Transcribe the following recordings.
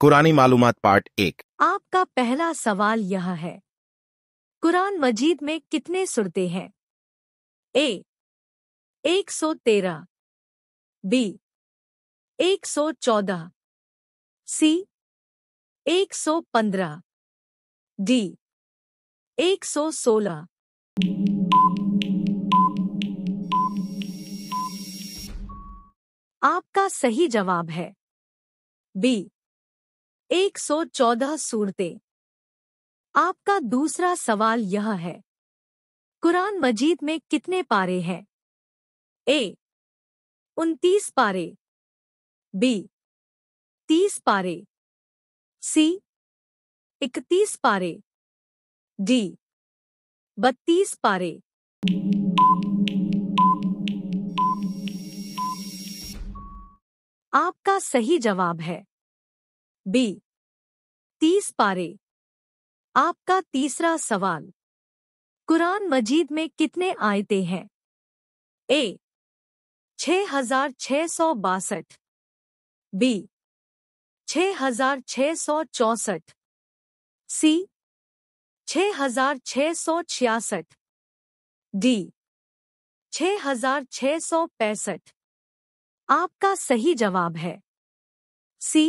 कुरानी मालूम पार्ट एक आपका पहला सवाल यह है कुरान मजीद में कितने सुरते हैं ए एक सौ तेरह बी एक सौ चौदह सी एक सौ पंद्रह डी एक सौ सोलह आपका सही जवाब है बी एक सौ चौदह सूरते आपका दूसरा सवाल यह है कुरान मजीद में कितने पारे हैं ए उनतीस पारे बी तीस पारे सी इकतीस पारे डी बत्तीस पारे आपका सही जवाब है बी तीस पारे आपका तीसरा सवाल कुरान मजीद में कितने आयते हैं ए छह हजार छह सौ बासठ बी छः हजार छः सौ चौसठ सी छः हजार छः सौ छियासठ डी छ हजार छह सौ पैंसठ आपका सही जवाब है सी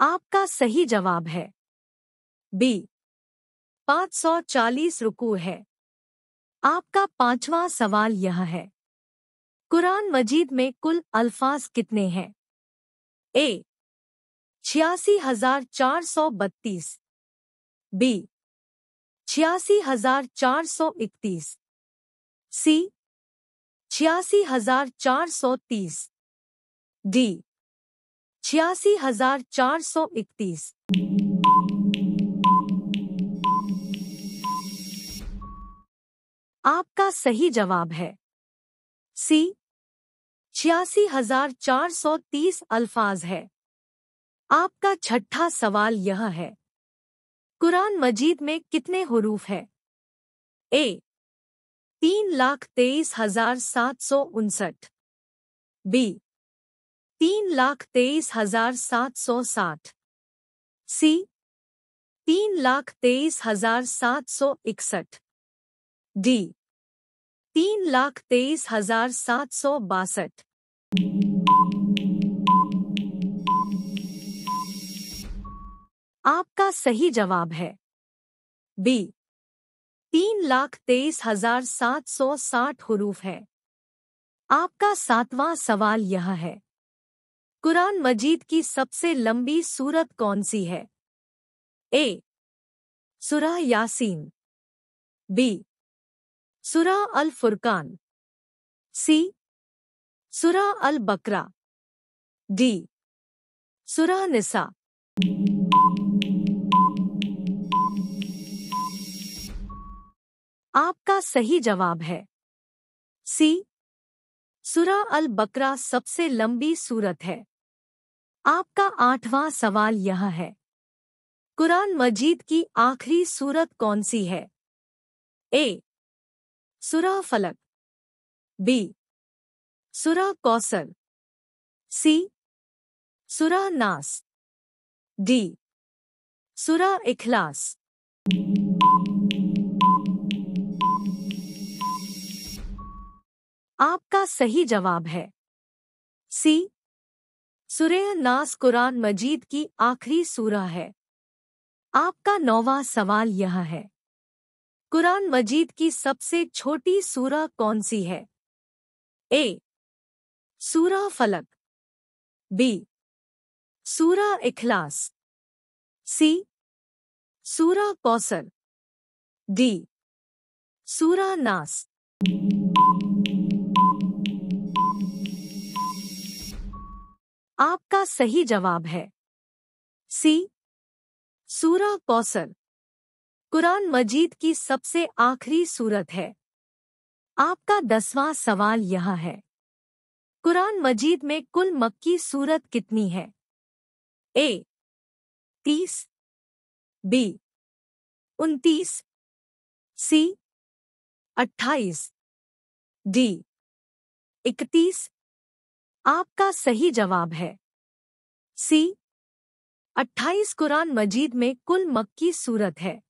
आपका सही जवाब है बी 540 रुकू है आपका पांचवा सवाल यह है कुरान मजीद में कुल अल्फाज कितने हैं ए छियासी हजार चार सौ बत्तीस बी छियासी हजार चार सौ इकतीस सी छियासी हजार चार सौ तीस डी छियासी हजार चार सौ इकतीस आपका सही जवाब है सी छियासी हजार चार सौ तीस अल्फाज है आपका छठा सवाल यह है कुरान मजीद में कितने हरूफ है ए तीन लाख तेईस हजार सात सौ उनसठ बी तीन लाख तेईस हजार सात सौ साठ सी तीन लाख तेईस हजार सात सौ इकसठ डी तीन लाख तेईस हजार सात सौ बासठ आपका सही जवाब है बी तीन लाख तेईस हजार सात सौ साठ हरूफ है आपका सातवां सवाल यह है कुरान मजीद की सबसे लंबी सूरत कौन सी है ए सुरा यासीन बी सुरा अल फुरकान सी सुरा अल बकरा डी सुरा निसा आपका सही जवाब है सी सुरा अल बकरा सबसे लंबी सूरत है आपका आठवां सवाल यह है कुरान मजीद की आखिरी सूरत कौन सी है ए सुरा फलक बी सुरा कौसर सी सुरा नास डी सुरा इखलास आपका सही जवाब है सी सुरह नास कुरान मजीद की आखिरी सूरा है आपका नौवा सवाल यह है कुरान मजीद की सबसे छोटी सूरा कौन सी है ए सूरा फलक बी सूरा इखलास सी सूरा कौसर डी सूरा नास आपका सही जवाब है सी सूरा कौसर कुरान मजीद की सबसे आखिरी सूरत है आपका दसवां सवाल यह है कुरान मजीद में कुल मक्की सूरत कितनी है ए तीस बी उनतीस सी अट्ठाईस डी इकतीस आपका सही जवाब है सी 28 कुरान मजीद में कुल मक्की सूरत है